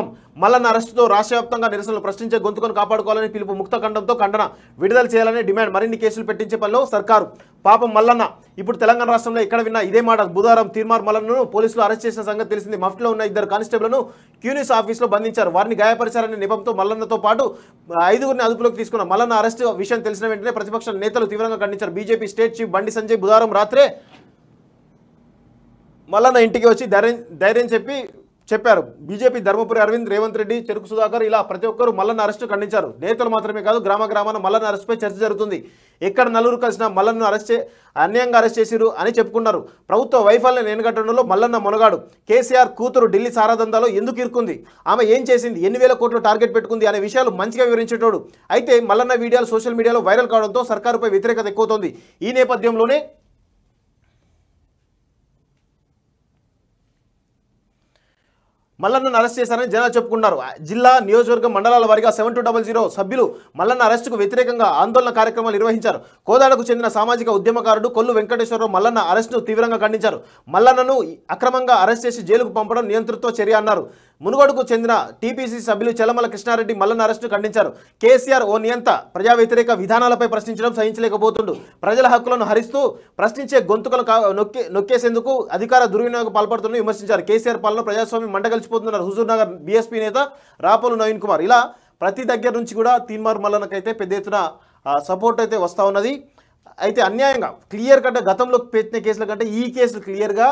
అక్రమం మల్లన్న అరెస్టుతో రాష్ట్ర వ్యాప్తంగా నిరసనలు ప్రశ్నించే గొంతుకొని కాపాడుకోవాలని పిలుపు ముక్త ఖండంతో ఖండన విడుదల చేయాలని డిమాండ్ మరిన్ని కేసులు పెట్టించే పనిలో సర్కారు పాపం మల్లన్న ఇప్పుడు తెలంగాణ రాష్ట్రంలో ఎక్కడ విన్నా ఇదే మాట బుధవారం తీర్మార్ మల్లన్నను పోలీసులు అరెస్ట్ చేసిన సంగతి తెలిసింది మఫ్ట్లో ఉన్న ఇద్దరు కానిస్టేబుల్ను క్యూనిస్ ఆఫీస్లో బంధించారు వారిని గాయపరిచారనే నిపంతో మల్లన్నతో పాటు ఐదుగురిని అదుపులోకి తీసుకున్న మల్లన్న అరెస్ట్ విషయం తెలిసిన వెంటనే ప్రతిపక్ష నేతలు తీవ్రంగా ఖండించారు బీజేపీ స్టేట్ చీఫ్ బండి సంజయ్ బుధవారం రాత్రే మల్లన్న ఇంటికి వచ్చి ధైర్యం ధైర్యం చెప్పి చెప్పారు బీజేపీ ధర్మపురి అరవింద్ రేవంత్ రెడ్డి చెరుకు సుధాకర్ ఇలా ప్రతి ఒక్కరు మల్లన్న అరెస్టు ఖండించారు నేతలు మాత్రమే కాదు గ్రామ గ్రామాన మల్లన్న అరెస్టుపై చర్చ జరుగుతుంది ఎక్కడ నలుగురు కలిసిన మల్లన్ను అరెస్ట్ అన్యాయంగా అరెస్ట్ చేశారు అని చెప్పుకున్నారు ప్రభుత్వ వైఫల్యం నేనుగట్టడంలో మల్లన్న మొనగాడు కేసీఆర్ కూతురు ఢిల్లీ సారాదందాలో ఎందుకు ఇరుకుంది ఆమె ఏం చేసింది ఎన్ని వేల కోట్లు టార్గెట్ పెట్టుకుంది అనే విషయాలు మంచిగా వివరించేటోడు అయితే మల్లన్న వీడియోలు సోషల్ మీడియాలో వైరల్ కావడంతో సర్కారుపై వ్యతిరేకత ఎక్కువతోంది ఈ నేపథ్యంలోనే మల్లన్నను అరెస్ట్ చేశారని జనాలు చెప్పుకున్నారు జిల్లా నియోజకవర్గం మండలాల వారిగా సెవెన్ టూ డబల్ జీరో సభ్యులు మల్లన్న అరెస్టుకు వ్యతిరేకంగా ఆందోళన కార్యక్రమాలు నిర్వహించారు కోదాడకు చెందిన సామాజిక ఉద్యమకారుడు కొల్లు వెంకటేశ్వరరావు మల్లన్న అరెస్టును తీవ్రంగా ఖండించారు మల్లన్నను అక్రమంగా అరెస్ట్ చేసి జైలుకు పంపడం నియంతృత్వ చర్య అన్నారు మునుగోడుకు చెందిన టీపీసీ సభ్యులు చలమల కృష్ణారెడ్డి మల్లన్న అరెస్టును ఖండించారు కేసీఆర్ ఓ నియంత ప్రజా వ్యతిరేక విధానాలపై ప్రశ్నించడం సహించలేకపోతుండు ప్రజల హక్కులను హరిస్తూ ప్రశ్నించే గొంతుకలు నొక్కే నొక్కేసేందుకు అధికార దుర్వినియోగం పాల్పడుతున్న విమర్శించారు కేసీఆర్ పాలన ప్రజాస్వామ్యం మండగలిచి పొందుతున్నారు హుజూర్ నగర్ బీఎస్పీ నేత రాపలు నవీన్ కుమార్ ఇలా ప్రతి దగ్గర నుంచి కూడా తీన్మార్ మల్లనకైతే పెద్ద ఎత్తున సపోర్ట్ అయితే వస్తూ ఉన్నది అయితే అన్యాయంగా క్లియర్ కట్ గతంలో పెట్టిన కేసుల కంటే ఈ కేసులు క్లియర్గా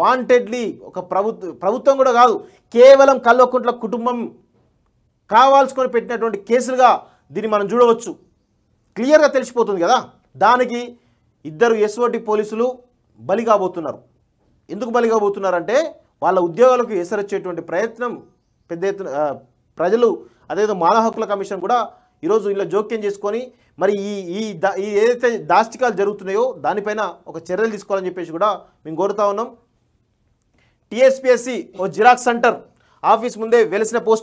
వాంటెడ్లీ ఒక ప్రభుత్వ ప్రభుత్వం కూడా కాదు కేవలం కల్వకుంట్ల కుటుంబం కావాల్సుకొని పెట్టినటువంటి కేసులుగా దీన్ని మనం చూడవచ్చు క్లియర్గా తెలిసిపోతుంది కదా దానికి ఇద్దరు ఎస్ఓటి పోలీసులు బలి కాబోతున్నారు ఎందుకు బలి కాబోతున్నారంటే వాళ్ళ ఉద్యోగాలకు ఎసరొచ్చేటువంటి ప్రయత్నం పెద్ద ఎత్తున ప్రజలు అదేదో మానవ హక్కుల కమిషన్ కూడా ఈరోజు ఇలా జోక్యం చేసుకొని మరి ఈ ఈ దా ఏదైతే దాష్టికాలు జరుగుతున్నాయో దానిపైన ఒక చర్యలు తీసుకోవాలని చెప్పేసి కూడా మేము కోరుతా ఉన్నాం టీఎస్పిఎస్సి ఓ జిరాక్స్ సెంటర్ ఆఫీస్ ముందే వెలిసిన పోస్టర్